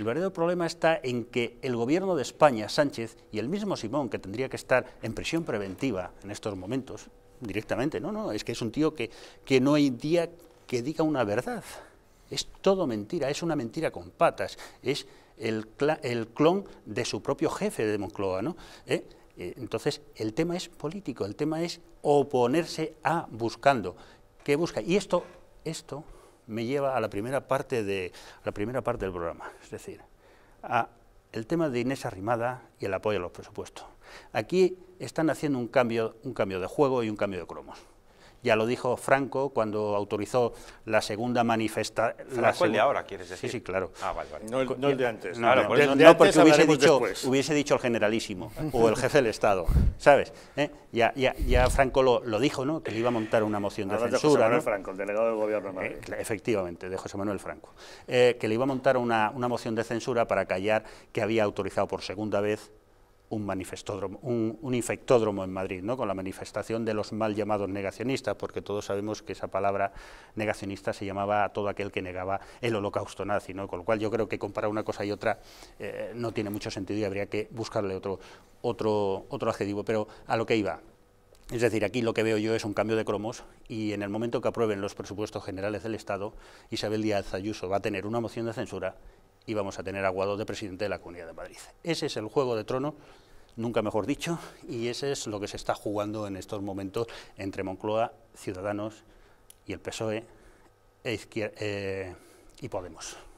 El verdadero problema está en que el gobierno de España, Sánchez, y el mismo Simón, que tendría que estar en prisión preventiva en estos momentos, directamente, no, no, es que es un tío que, que no hay día que diga una verdad. Es todo mentira, es una mentira con patas, es el, clon de su propio jefe de Moncloa, ¿no? ¿Eh? Eh, entonces, el tema es político, el tema es oponerse a buscando. ¿Qué busca? Y esto, esto me lleva a la primera parte, de, la primera parte del programa, es decir, a el tema de Inés Arrimada y el apoyo a los presupuestos. Aquí están haciendo un cambio, un cambio de juego y un cambio de cromos. Ya lo dijo Franco cuando autorizó la segunda manifestación. La el de ahora, quieres decir? Sí, sí, claro. Ah, vale, vale. No, el, de antes. No, porque hubiese dicho, hubiese dicho el generalísimo o el jefe del Estado, ¿sabes? ¿Eh? Ya, ya, ya, Franco lo, dijo, ¿no? Que le iba a montar una moción de censura. De José Franco, el delegado del gobierno. Eh, efectivamente, de José Manuel Franco. Eh, que le iba a montar una, una moción de censura para callar que había autorizado por segunda vez un, manifestódromo, un, infectódromo en Madrid, ¿no? con la manifestación de los mal llamados negacionistas, porque todos sabemos que esa palabra negacionista se llamaba a todo aquel que negaba el holocausto nazi, ¿no? con lo cual yo creo que comparar una cosa y otra eh, no tiene mucho sentido y habría que buscarle otro, otro, otro adjetivo, pero a lo que iba. Es decir, aquí lo que veo yo es un cambio de cromos y en el momento que aprueben los presupuestos generales del Estado, Isabel Díaz Ayuso va a tener una moción de censura y vamos a tener aguado de presidente de la Comunidad de Madrid. Ese es el juego de trono nunca mejor dicho, y ese es lo que se está jugando en estos momentos entre Moncloa, Ciudadanos y el PSOE e eh, y Podemos.